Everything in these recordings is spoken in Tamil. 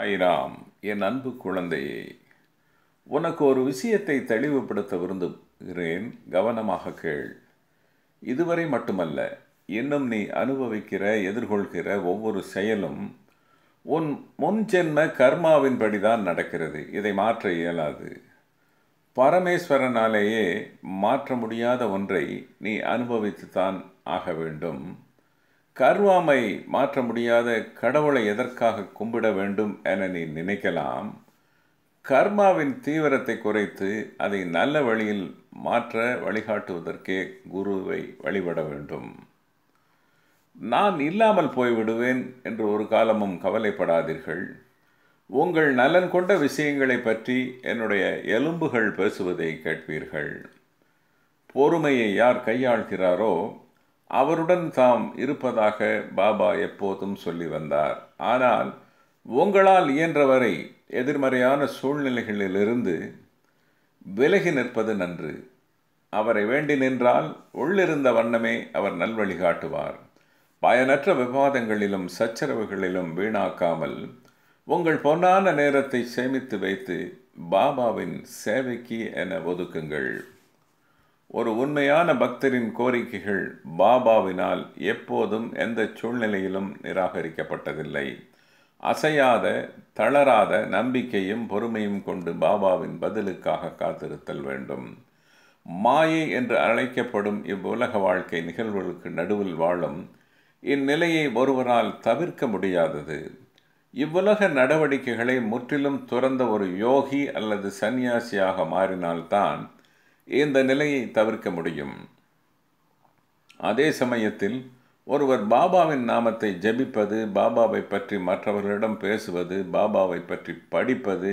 சாய்ராம் என் அன்பு குழந்தையே உனக்கு ஒரு விஷயத்தை தெளிவுபடுத்த விரும்புகிறேன் கவனமாக கேள் இதுவரை மட்டுமல்ல இன்னும் நீ அனுபவிக்கிற எதிர்கொள்கிற ஒவ்வொரு செயலும் உன் முன்ஜென்ம கர்மாவின்படி தான் நடக்கிறது இதை மாற்ற இயலாது பரமேஸ்வரனாலேயே மாற்ற முடியாத ஒன்றை நீ அனுபவித்துத்தான் ஆக வேண்டும் கர்வாமை மாற்ற முடியாத கடவுளை எதற்காக கும்பிட வேண்டும் என நீ நினைக்கலாம் கர்மாவின் தீவிரத்தை குறைத்து அதை நல்ல வழியில் மாற்ற வழிகாட்டுவதற்கே குருவை வழிபட வேண்டும் நான் இல்லாமல் போய்விடுவேன் என்று ஒரு காலமும் கவலைப்படாதீர்கள் உங்கள் நலன் கொண்ட விஷயங்களை பற்றி என்னுடைய எலும்புகள் பேசுவதை கேட்பீர்கள் பொறுமையை யார் கையாள்கிறாரோ அவருடன் தாம் இருப்பதாக பாபா எப்போதும் சொல்லி வந்தார் ஆனால் உங்களால் இயன்றவரை எதிர்மறையான சூழ்நிலைகளிலிருந்து விலகி நிற்பது நன்று அவரை வேண்டி நின்றால் உள்ளிருந்த வண்ணமே அவர் நல்வழி காட்டுவார் பயனற்ற விவாதங்களிலும் சச்சரவுகளிலும் வீணாக்காமல் உங்கள் பொன்னான நேரத்தை சேமித்து வைத்து பாபாவின் சேவைக்கு என ஒதுக்குங்கள் ஒரு உண்மையான பக்தரின் கோரிக்கைகள் பாபாவினால் எப்போதும் எந்த சூழ்நிலையிலும் நிராகரிக்கப்பட்டதில்லை அசையாத தளராத நம்பிக்கையும் பொறுமையும் கொண்டு பாபாவின் பதிலுக்காக காத்திருத்தல் வேண்டும் மாயை என்று அழைக்கப்படும் இவ்வுலக வாழ்க்கை நிகழ்வுகளுக்கு நடுவில் வாழும் இந்நிலையை ஒருவரால் தவிர்க்க முடியாதது இவ்வுலக நடவடிக்கைகளை முற்றிலும் துறந்த ஒரு யோகி அல்லது சன்னியாசியாக மாறினால்தான் இந்த நிலையை தவிர்க்க முடியும் அதே சமயத்தில் ஒருவர் பாபாவின் நாமத்தை ஜபிப்பது பாபாவை பற்றி மற்றவர்களிடம் பேசுவது பாபாவை பற்றி படிப்பது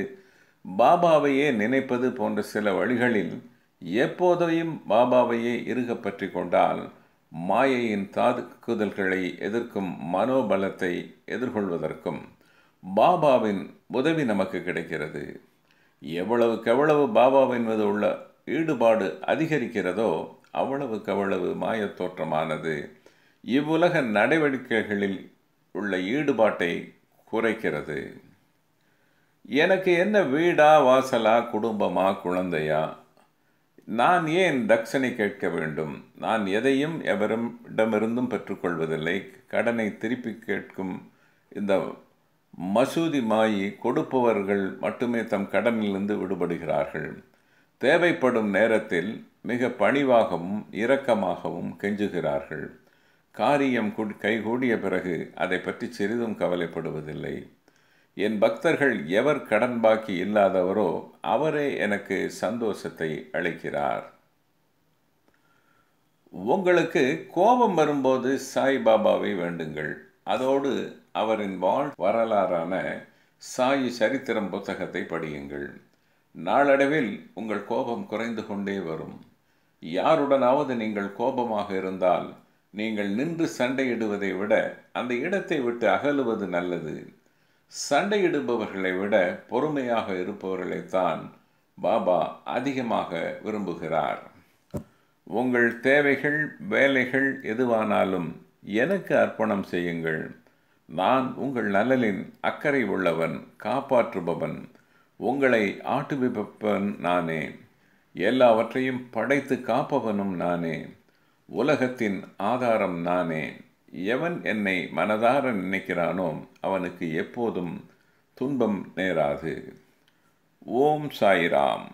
பாபாவையே நினைப்பது போன்ற சில வழிகளில் எப்போதையும் பாபாவையே இருக பற்றி கொண்டால் மாயையின் தாக்குதல்களை எதிர்க்கும் மனோபலத்தை எதிர்கொள்வதற்கும் பாபாவின் உதவி நமக்கு கிடைக்கிறது எவ்வளவுக்கெவ்வளவு பாபாவின் மீது உள்ள ஈடுபாடு அதிகரிக்கிறதோ அவ்வளவுக்கு அவ்வளவு மாயத் தோற்றமானது இவ்வுலக நடவடிக்கைகளில் உள்ள ஈடுபாட்டை குறைக்கிறது எனக்கு என்ன வீடா வாசலா குடும்பமா குழந்தையா நான் ஏன் தட்சணை கேட்க வேண்டும் நான் எதையும் எவரும் இடமிருந்தும் பெற்றுக்கொள்வதில்லை கடனை திருப்பி கேட்கும் இந்த மசூதி மாயி கொடுப்பவர்கள் மட்டுமே தம் கடனிலிருந்து விடுபடுகிறார்கள் தேவைப்படும் நேரத்தில் மிக பணிவாகவும் இரக்கமாகவும் கெஞ்சுகிறார்கள் காரியம் கைகூடிய பிறகு அதை பற்றி சிறிதும் கவலைப்படுவதில்லை என் பக்தர்கள் எவர் கடன் பாக்கி இல்லாதவரோ அவரே எனக்கு சந்தோஷத்தை அளிக்கிறார் உங்களுக்கு கோபம் வரும்போது சாய்பாபாவை வேண்டுங்கள் அதோடு அவரின் வாழ் வரலாறான சாயி சரித்திரம் புத்தகத்தை படியுங்கள் நாளடைவில் உங்கள் கோபம் குறைந்து கொண்டே வரும் யாருடனாவது நீங்கள் கோபமாக இருந்தால் நீங்கள் நின்று சண்டையிடுவதை விட அந்த இடத்தை விட்டு அகலுவது நல்லது சண்டையிடுபவர்களை விட பொறுமையாக இருப்பவர்களைத்தான் பாபா அதிகமாக விரும்புகிறார் உங்கள் தேவைகள் வேலைகள் எதுவானாலும் எனக்கு அர்ப்பணம் செய்யுங்கள் நான் உங்கள் நலனின் அக்கறை உள்ளவன் காப்பாற்றுபவன் உங்களை ஆட்டுவிப்பன் நானே எல்லாவற்றையும் படைத்து காப்பவனும் நானே உலகத்தின் ஆதாரம் நானே எவன் என்னை மனதார நினைக்கிறானோ அவனுக்கு எப்போதும் துன்பம் நேராது ஓம் சாய்ராம்